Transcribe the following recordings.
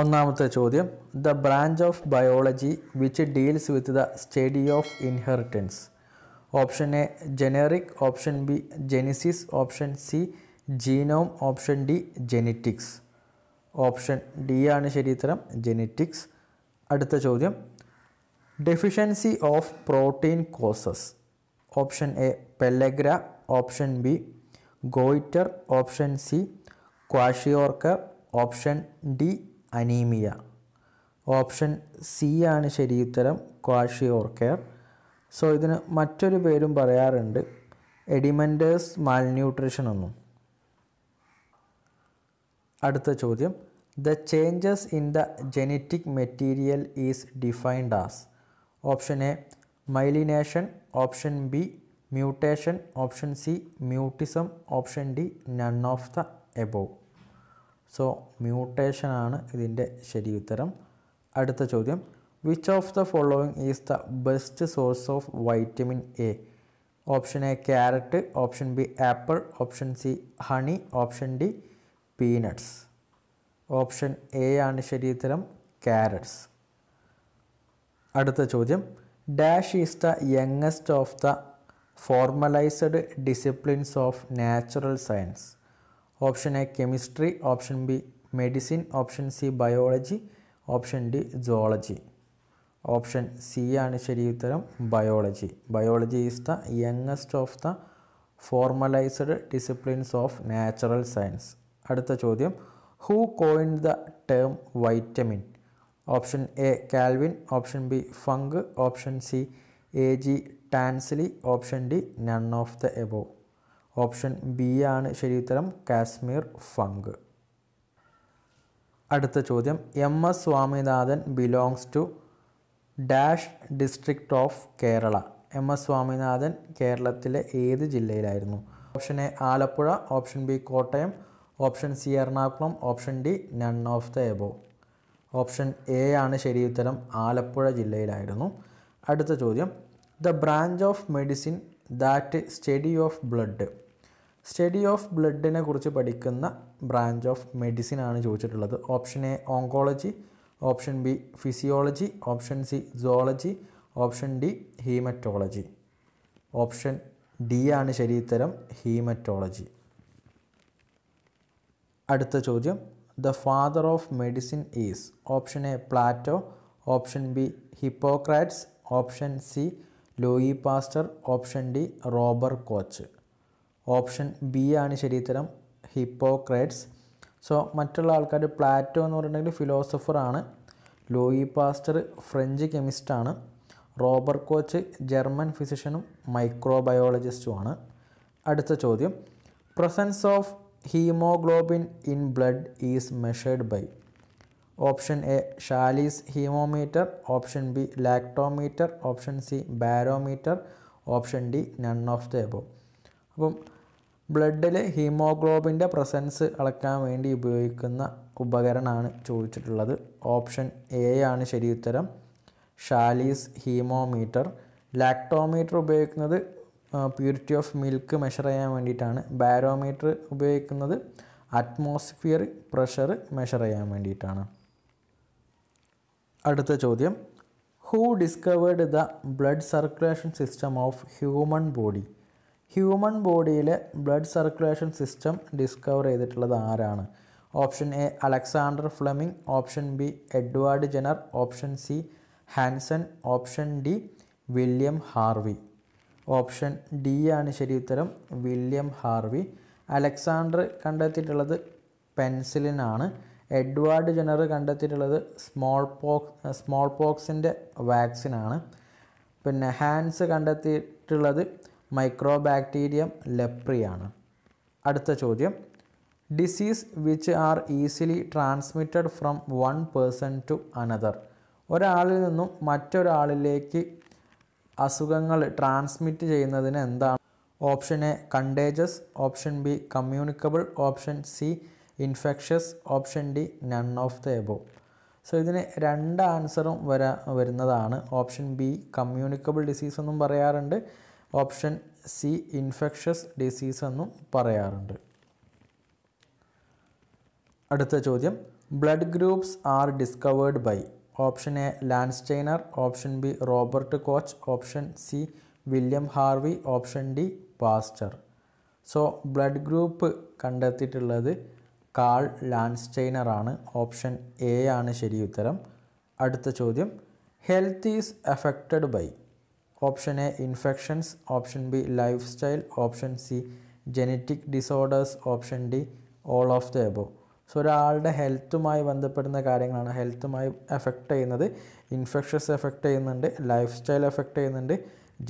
ഒന്നാമത്തെ ചോദ്യം the branch of biology which deals with the study of inheritance option A generic option B genesis option C genome option D genetics option D ആണ് ശരീരം genetics അടുത്ത ചോദ്യം deficiency of protein causes option A pellagra option B goitre option C kwashiorkor option D anaemia option C ആണ് ശരി ഉത്തരം kwashiorkor so ഇതിന് മറ്റൊരു പേരും പറയാറുണ്ട് എഡിമെൻറ്റേഴ്സ് മാൽന്യൂട്രിഷൻ എന്നും അടുത്ത ചോദ്യം the changes in the genetic material is defined as option A myelination option B mutation option C mutism option D none of the above so മ്യൂട്ടേഷനാണ് ഇതിൻ്റെ ശരി ഉത്തരം അടുത്ത ചോദ്യം which of the following is the best source of vitamin A option A carrot option B apple option C honey option D peanuts option A ആണ് ശരി ഉത്തരം carrots അടുത്ത ചോദ്യം Dash is the youngest of the formalized disciplines of natural science. Option A chemistry, option B medicine, option C biology, option D zoology. Option C ആണ് ശരി ഉത്തരം biology biology is the youngest of the formalised disciplines of natural science അടുത്ത ചോദ്യം who coin the term vitamin option A Calvin option B Funk option C A G Tansley option D none of the above option B ആണ് ശരിയുത്തരം Casimir Funk അടുത്ത ചോദ്യം M S Swaminathan belongs to dash district of Kerala M S Swaminathan കേരളത്തിലെ ഏത് ജില്ലയിലായിരുന്നു option A Alappuzha option B Kottayam option C Ernakulam option D none of the above option A ആണ് ശരി ഉത്തരം ആലപ്പുഴ ജില്ലയിലായിരുന്നു അടുത്ത ചോദ്യം the branch of medicine that study of blood study of ബ്ലഡിനെ കുറിച്ച് പഠിക്കുന്ന ബ്രാഞ്ച് ഓഫ് മെഡിസിൻ ആണ് ചോദിച്ചിട്ടുള്ളത് option A oncology option B physiology option C zoology option D haematology option D ആണ് ശരി ഉത്തരം ഹീമറ്റോളജി അടുത്ത ചോദ്യം the father of medicine is option A Plato option B hypocrites option C Louis Pasteur option D Robert Koch option B ആണ് ശരിത്തരം Hippocrates so മറ്റുള്ള ആൾക്കാർ Plato എന്ന് പറഞ്ഞിട്ടുണ്ടെങ്കിൽ ഫിലോസഫറാണ് ലൂയി പാസ്റ്റർ ഫ്രഞ്ച് കെമിസ്റ്റാണ് റോബർ കോച്ച് ജർമ്മൻ ഫിസിഷ്യനും മൈക്രോബയോളജിസ്റ്റുമാണ് അടുത്ത ചോദ്യം presence of haemoglobin in blood is measured by option A Sahli's haemometer option B lactometer option C barometer option D none of the above അപ്പം ബ്ലഡിൽ ഹീമോഗ്ലോബിൻ്റെ പ്രസൻസ് അളക്കാൻ വേണ്ടി ഉപയോഗിക്കുന്ന ഉപകരണമാണ് ചോദിച്ചിട്ടുള്ളത് ഓപ്ഷൻ എ ആണ് ശരിയുത്തരം ഷാലീസ് ഹീമോമീറ്റർ ലാക്ടോമീറ്റർ ഉപയോഗിക്കുന്നത് പ്യൂരിറ്റി ഓഫ് മിൽക്ക് മെഷർ ചെയ്യാൻ വേണ്ടിയിട്ടാണ് ബാരോമീറ്റർ ഉപയോഗിക്കുന്നത് അറ്റ്മോസ്ഫിയർ പ്രഷർ മെഷർ ചെയ്യാൻ വേണ്ടിയിട്ടാണ് അടുത്ത ചോദ്യം who discovered the blood circulation system of human body human ബോഡിയിലെ ബ്ലഡ് സർക്കുലേഷൻ സിസ്റ്റം ഡിസ്കവർ ചെയ്തിട്ടുള്ളത് ആരാണ് option A Alexander Fleming option B Edward Jenner option C Hansen option D William Harvey option D ആണ് ശരി ഉത്തരം William Harvey Alexander കണ്ടെത്തിയിട്ടുള്ളത് പെൻസിലിനാണ് Edward Jenner കണ്ടെത്തിയിട്ടുള്ളത് small pox small പോക്സിൻ്റെ വാക്സിനാണ് പിന്നെ ഹാൻസ് കണ്ടെത്തിയിട്ടുള്ളത് മൈക്രോ ബാക്ടീരിയം ലെപ്രിയാണ് അടുത്ത ചോദ്യം disease which are easily transmitted from one person to another ഒരാളിൽ നിന്നും മറ്റൊരാളിലേക്ക് അസുഖങ്ങൾ ട്രാൻസ്മിറ്റ് ചെയ്യുന്നതിന് എന്താണ് option A contagious option B communicable option C infectious option D none of the above so ഇതിന് രണ്ട് ആൻസറും വരാ വരുന്നതാണ് ഓപ്ഷൻ ബി കമ്മ്യൂണിക്കബിൾ ഡിസീസ് എന്നും പറയാറുണ്ട് ഓപ്ഷൻ സി ഇൻഫെക്ഷസ് ഡിസീസ് എന്നും പറയാറുണ്ട് അടുത്ത ചോദ്യം blood groups are discovered by option A Landsteiner option B Robert Koch option C William Harvey option D Pasteur so blood group കണ്ടെത്തിയിട്ടുള്ളത് കാൾ ലാൻസ്റ്റൈനർ ആണ് option A ആണ് ശരി ഉത്തരം അടുത്ത ചോദ്യം health is affected by option A infections option B lifestyle option C genetic disorders option D all of the above so ഒരാളുടെ ഹെൽത്തുമായി ബന്ധപ്പെടുന്ന കാര്യങ്ങളാണ് ഹെൽത്തുമായി എഫക്റ്റ് ചെയ്യുന്നത് ഇൻഫെക്ഷസ് എഫക്റ്റ് ചെയ്യുന്നുണ്ട് ലൈഫ് സ്റ്റൈൽ എഫക്റ്റ് ചെയ്യുന്നുണ്ട്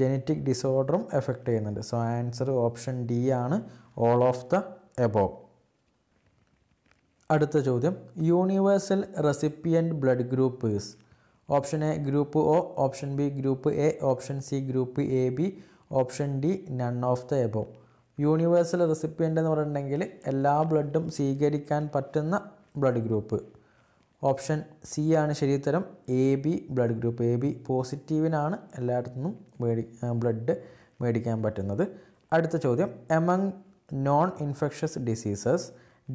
ജനറ്റിക് ഡിസോർഡറും എഫക്റ്റ് ചെയ്യുന്നുണ്ട് സോ ആൻസർ ഓപ്ഷൻ ഡി ആണ് ഓൾ ഓഫ് ദ എബോവ് അടുത്ത ചോദ്യം universal recipient blood group is option A group O option B group A option C group A B option D none of the above universal recipient എന്ന് പറഞ്ഞിട്ടുണ്ടെങ്കിൽ എല്ലാ ബ്ലഡും സ്വീകരിക്കാൻ പറ്റുന്ന blood group option C ആണ് ശരീരത്തരം A B blood group A B പോസിറ്റീവിനാണ് എല്ലായിടത്തുനിന്നും മേടി ബ്ലഡ് മേടിക്കാൻ പറ്റുന്നത് അടുത്ത ചോദ്യം among non infectious diseases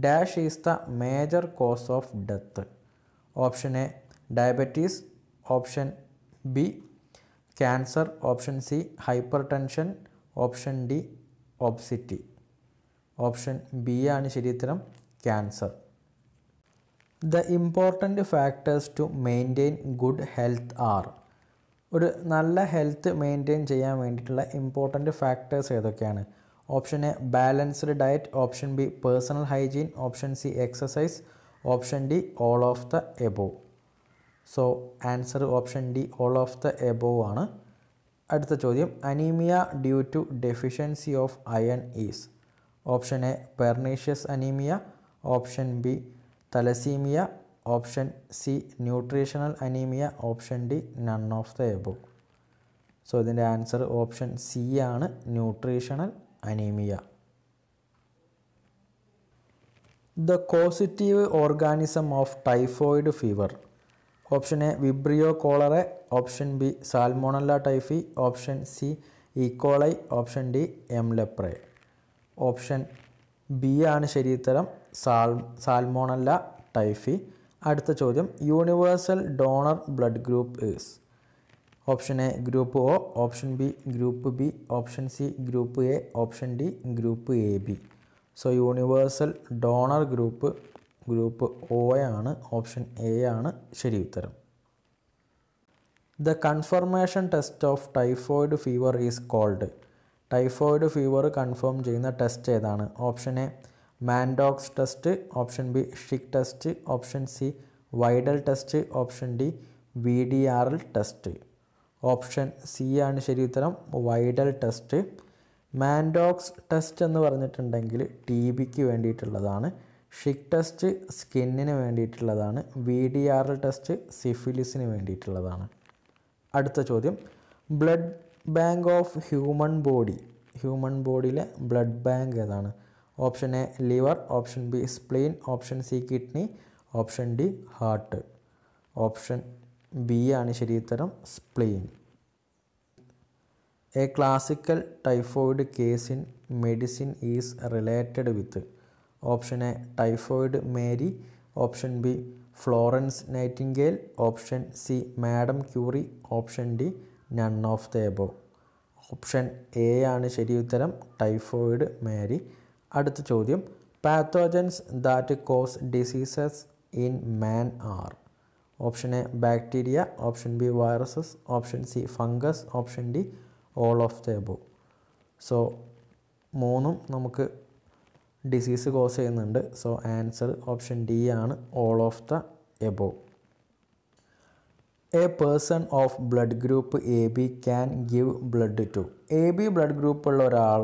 dash is the major cause of death option A diabetes option B cancer option C hypertension option D obesity option B ആണ് ശരിയുത്തരം cancer the important factors to maintain good health are ഒരു നല്ല health maintain ചെയ്യാൻ വേണ്ടിയിട്ടുള്ള important factors ഏതൊക്കെയാണ് option A balanced diet option B personal hygiene option C exercise option D all of the above so answer option D all of the above ആണ് അടുത്ത ചോദ്യം anaemia due to deficiency of iron is option A pernicious anaemia option B thalassaemia option C nutritional anaemia option D none of the above so ഇതിൻ്റെ answer option C ആണ് nutritional anaemia the causative organism of typhoid fever option A Vibrio cholerae option B Salmonella typhi option C E coli option D M leprae option B ആണ് ശരിയുത്തരം sal Salmonella typhi അടുത്ത ചോദ്യം universal donor blood group is option A group O option B group B option C group A option D group A B so universal donor group group O ആണ് option A ആണ് ശരി ഉത്തരം the confirmation test of typhoid fever is called typhoid fever confirm ചെയ്യുന്ന test ഏതാണ് option A Mantoux test option B Schick test option C Widal test option D V D R L test option C ആണ് ശരി ഉത്തരം Widal test Mantoux test എന്ന് പറഞ്ഞിട്ടുണ്ടെങ്കിൽ T ബിക്ക് വേണ്ടിയിട്ടുള്ളതാണ് Schick test സ്കിന്നിന് വേണ്ടിയിട്ടുള്ളതാണ് V D R L test സിഫിലിസിന് വേണ്ടിയിട്ടുള്ളതാണ് അടുത്ത ചോദ്യം blood bank of human body human ബോഡിയിലെ ബ്ലഡ് ബാങ്ക് ഏതാണ് option A liver option B spleen option C kidney option D heart option B ആണ് ശരിയുത്തരം spleen a classical typhoid case in medicine is related with option A typhoid Mary option B Florence Nightingale option C Madame Curie option D none of the above option A ആണ് ശരി ഉത്തരം typhoid Mary അടുത്ത ചോദ്യം pathogens that cause diseases in man are option A bacteria option B viruses option C fungus option D all of the above so മൂന്നും നമുക്ക് disease cause ചെയ്യുന്നുണ്ട് so answer option D ആണ് all of the above a person of blood group A B can give blood to A B blood group ഉള്ള ഒരാൾ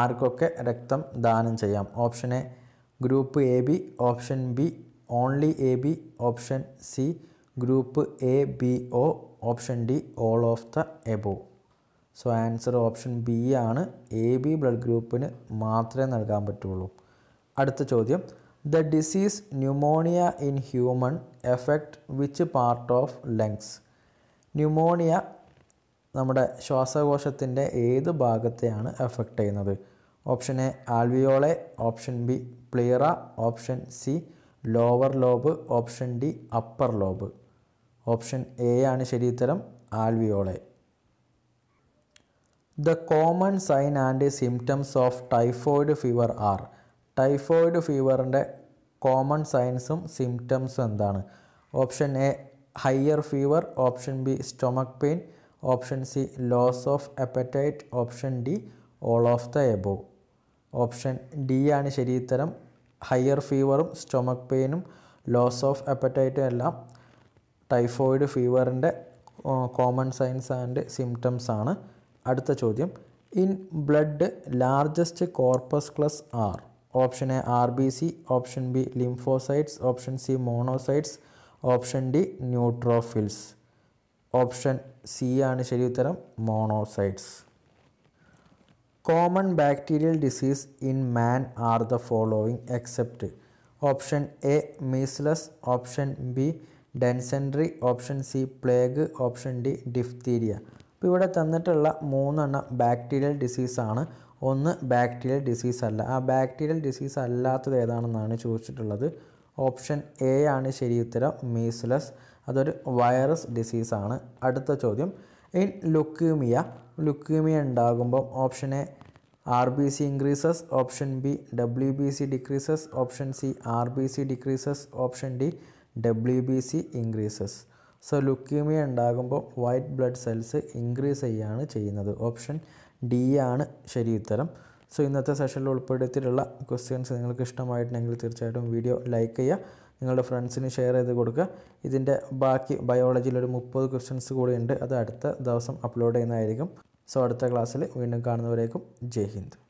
ആർക്കൊക്കെ രക്തം ദാനം ചെയ്യാം option A group A B option B only A B option C group A B O option D all of the above so answer option B ആണ് A B blood ഗ്രൂപ്പിന് മാത്രമേ നൽകാൻ പറ്റുള്ളൂ അടുത്ത ചോദ്യം the disease pneumonia in human affect which part of lungs pneumonia നമ്മുടെ ശ്വാസകോശത്തിൻ്റെ ഏത് ഭാഗത്തെയാണ് എഫക്റ്റ് ചെയ്യുന്നത് option A alveoli option B pleura option C lower lobe option D upper lobe option A ആണ് ശരി alveoli the common sign and symptoms of typhoid fever are typhoid ഫീവറിൻ്റെ common സൈൻസും സിംറ്റംസും എന്താണ് option A higher fever option B stomach pain option C loss of appetite option D all of the above option D ആണ് ശരിയുത്തരം higher ഫീവറും stomach പെയിനും loss of എപ്പറ്റൈറ്റും എല്ലാം ടൈഫോയിഡ് ഫീവറിൻ്റെ കോമൺ സൈൻസ് ആൻഡ് സിംറ്റംസ് ആണ് അടുത്ത ചോദ്യം in blood largest corpuscles are option A R B C option B lymphocytes option C monocytes option D neutrophils option C ആണ് ശരി ഉത്തരം monocytes common bacterial disease in man are the following except option A measles option B dysentery option C plague option D diphtheria ഇപ്പോൾ ഇവിടെ തന്നിട്ടുള്ള മൂന്നെണ്ണം bacterial ഡിസീസാണ് ഒന്ന് bacterial disease അല്ല ആ ബാക്ടീരിയൽ ഡിസീസ് അല്ലാത്തത് ഏതാണെന്നാണ് ചോദിച്ചിട്ടുള്ളത് ഓപ്ഷൻ എ ആണ് ശരി ഉത്തരം മീസ്ലസ് അതൊരു വൈറസ് ഡിസീസാണ് അടുത്ത ചോദ്യം ഇൻ ലുക്യൂമിയ ലുക്യൂമിയ ഉണ്ടാകുമ്പം option A R B C increases option B W B C decreases option C R B C decreases option D W B C increases so leukaemia ഉണ്ടാകുമ്പോൾ white blood cells increase ചെയ്യുകയാണ് ചെയ്യുന്നത് option D ആണ് ശരി ഉത്തരം so ഇന്നത്തെ സെഷനിൽ ഉൾപ്പെടുത്തിയിട്ടുള്ള questions നിങ്ങൾക്ക് ഇഷ്ടമായിട്ടുണ്ടെങ്കിൽ തീർച്ചയായിട്ടും വീഡിയോ ലൈക്ക് ചെയ്യുക നിങ്ങളുടെ ഫ്രണ്ട്സിന് ഷെയർ ചെയ്ത് കൊടുക്കുക ഇതിൻ്റെ ബാക്കി ബയോളജിയിൽ ഒരു മുപ്പത് ക്വസ്റ്റ്യൻസ് കൂടി ഉണ്ട് അത് അടുത്ത ദിവസം അപ്ലോഡ് ചെയ്യുന്നതായിരിക്കും സോ അടുത്ത ക്ലാസ്സിൽ വീണ്ടും കാണുന്നവരേക്കും ജയ് ഹിന്ദ്